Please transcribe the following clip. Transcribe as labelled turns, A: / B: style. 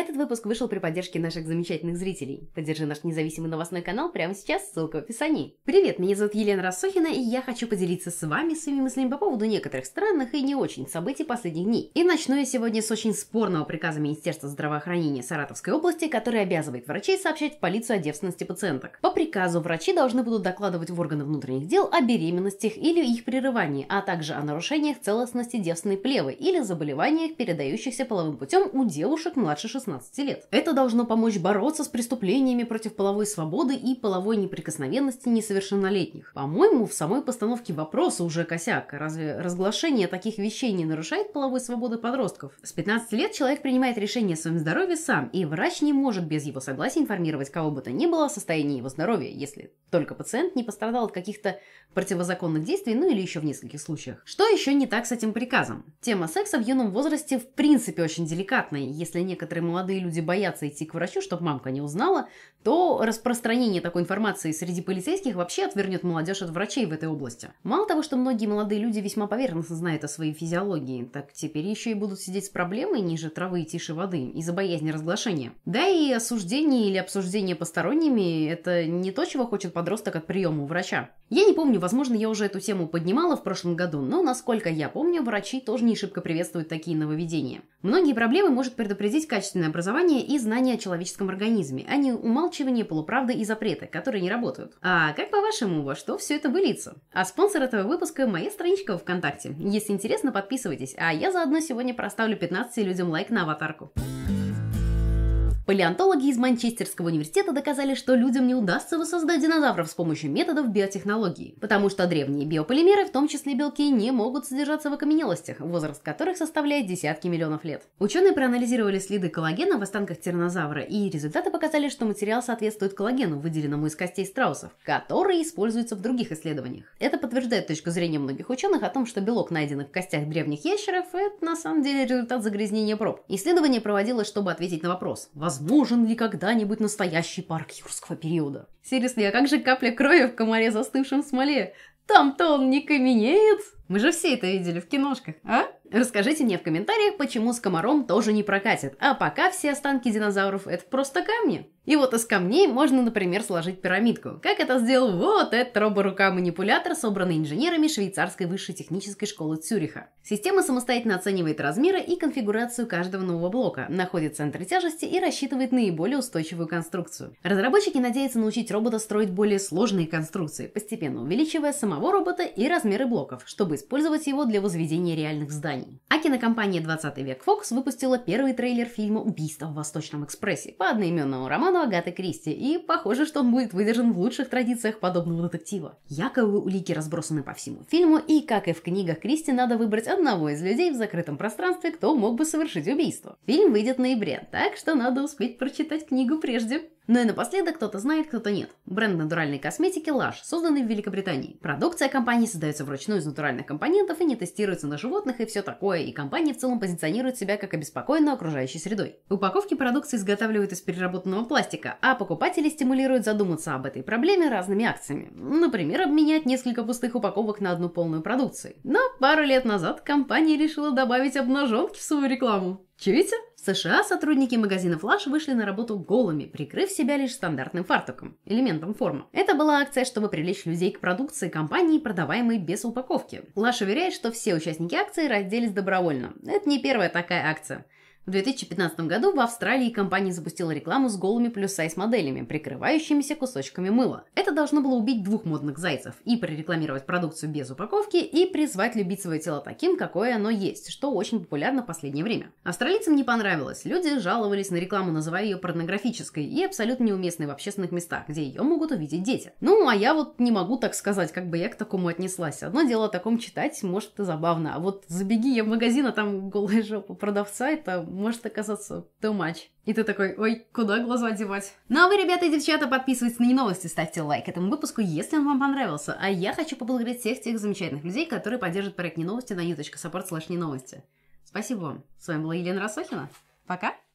A: Этот выпуск вышел при поддержке наших замечательных зрителей. Поддержи наш независимый новостной канал прямо сейчас, ссылка в описании. Привет, меня зовут Елена Рассохина, и я хочу поделиться с вами своими мыслями по поводу некоторых странных и не очень событий последних дней. И начну я сегодня с очень спорного приказа Министерства здравоохранения Саратовской области, который обязывает врачей сообщать в полицию о девственности пациенток. По приказу врачи должны будут докладывать в органы внутренних дел о беременностях или их прерывании, а также о нарушениях целостности девственной плевы или заболеваниях, передающихся половым путем у девушек младше 16 16 лет. Это должно помочь бороться с преступлениями против половой свободы и половой неприкосновенности несовершеннолетних. По-моему, в самой постановке вопроса уже косяк. Разве разглашение таких вещей не нарушает половой свободы подростков? С 15 лет человек принимает решение о своем здоровье сам, и врач не может без его согласия информировать кого бы то ни было о состоянии его здоровья, если только пациент не пострадал от каких-то противозаконных действий, ну или еще в нескольких случаях. Что еще не так с этим приказом? Тема секса в юном возрасте в принципе очень деликатная. Если некоторые молодые молодые люди боятся идти к врачу, чтобы мамка не узнала, то распространение такой информации среди полицейских вообще отвернет молодежь от врачей в этой области. Мало того, что многие молодые люди весьма поверхностно знают о своей физиологии, так теперь еще и будут сидеть с проблемой ниже травы и тише воды из-за боязни разглашения. Да и осуждение или обсуждение посторонними – это не то, чего хочет подросток от приема у врача. Я не помню, возможно, я уже эту тему поднимала в прошлом году, но, насколько я помню, врачи тоже не шибко приветствуют такие нововведения. Многие проблемы может предупредить качественное образование и знания о человеческом организме, а не умалчивание, полуправды и запреты, которые не работают. А как по-вашему, во что все это выльется? А спонсор этого выпуска – моя страничка ВКонтакте. Если интересно, подписывайтесь, а я заодно сегодня проставлю 15 людям лайк на аватарку. Палеонтологи из Манчестерского университета доказали, что людям не удастся воссоздать динозавров с помощью методов биотехнологии, потому что древние биополимеры, в том числе белки, не могут содержаться в окаменелостях, возраст которых составляет десятки миллионов лет. Ученые проанализировали следы коллагена в останках тиранозавра, и результаты показали, что материал соответствует коллагену, выделенному из костей страусов, который используется в других исследованиях. Это подтверждает точку зрения многих ученых о том, что белок, найденный в костях древних ящеров, это на самом деле результат загрязнения проб. Исследование проводилось, чтобы ответить на вопрос, возможно возможен ли когда-нибудь настоящий парк юрского периода? Серьезно, а как же капля крови в комаре застывшем смоле? Там-то он не каменеет! Мы же все это видели в киношках, а? Расскажите мне в комментариях, почему с комаром тоже не прокатит. А пока все останки динозавров это просто камни. И вот из камней можно, например, сложить пирамидку. Как это сделал вот этот роборука-манипулятор, собранный инженерами швейцарской высшей технической школы Цюриха. Система самостоятельно оценивает размеры и конфигурацию каждого нового блока, находит центр тяжести и рассчитывает наиболее устойчивую конструкцию. Разработчики надеются научить робота строить более сложные конструкции, постепенно увеличивая самого робота и размеры блоков, чтобы использовать его для возведения реальных зданий. А кинокомпания 20 век Fox выпустила первый трейлер фильма «Убийство в Восточном экспрессе» по одноименному роману Агаты Кристи, и похоже, что он будет выдержан в лучших традициях подобного детектива. Якобы улики разбросаны по всему фильму, и, как и в книгах Кристи, надо выбрать одного из людей в закрытом пространстве, кто мог бы совершить убийство. Фильм выйдет в ноябре, так что надо успеть прочитать книгу прежде. Ну и напоследок кто-то знает, кто-то нет. Бренд натуральной косметики Lush, созданный в Великобритании. Продукция компании создается вручную из натуральных компонентов и не тестируется на животных и все такое, и компания в целом позиционирует себя как обеспокоенную окружающей средой. Упаковки продукции изготавливают из переработанного пластика, а покупатели стимулируют задуматься об этой проблеме разными акциями. Например, обменять несколько пустых упаковок на одну полную продукции. Но пару лет назад компания решила добавить обнаженки в свою рекламу. Чуете? В США сотрудники магазина Flash вышли на работу голыми, прикрыв себя лишь стандартным фартуком, элементом формы. Это была акция, чтобы привлечь людей к продукции компании, продаваемой без упаковки. Flash уверяет, что все участники акции разделись добровольно. Это не первая такая акция. В 2015 году в Австралии компания запустила рекламу с голыми плюс-сайз-моделями, прикрывающимися кусочками мыла. Это должно было убить двух модных зайцев и прорекламировать продукцию без упаковки и призвать любить свое тело таким, какое оно есть, что очень популярно в последнее время. Австралийцам не понравилось. Люди жаловались на рекламу, называя ее порнографической и абсолютно неуместной в общественных местах, где ее могут увидеть дети. Ну, а я вот не могу так сказать, как бы я к такому отнеслась. Одно дело о таком читать, может, и забавно. А вот забеги я в магазин, а там голая жопа продавца, это может оказаться too much. И ты такой, ой, куда глаза девать? Ну а вы, ребята и девчата, подписывайтесь на новости, ставьте лайк этому выпуску, если он вам понравился. А я хочу поблагодарить всех тех замечательных людей, которые поддержат проект «Не новости» на u.support slash «Не новости». Спасибо вам. С вами была Елена Росохина. Пока!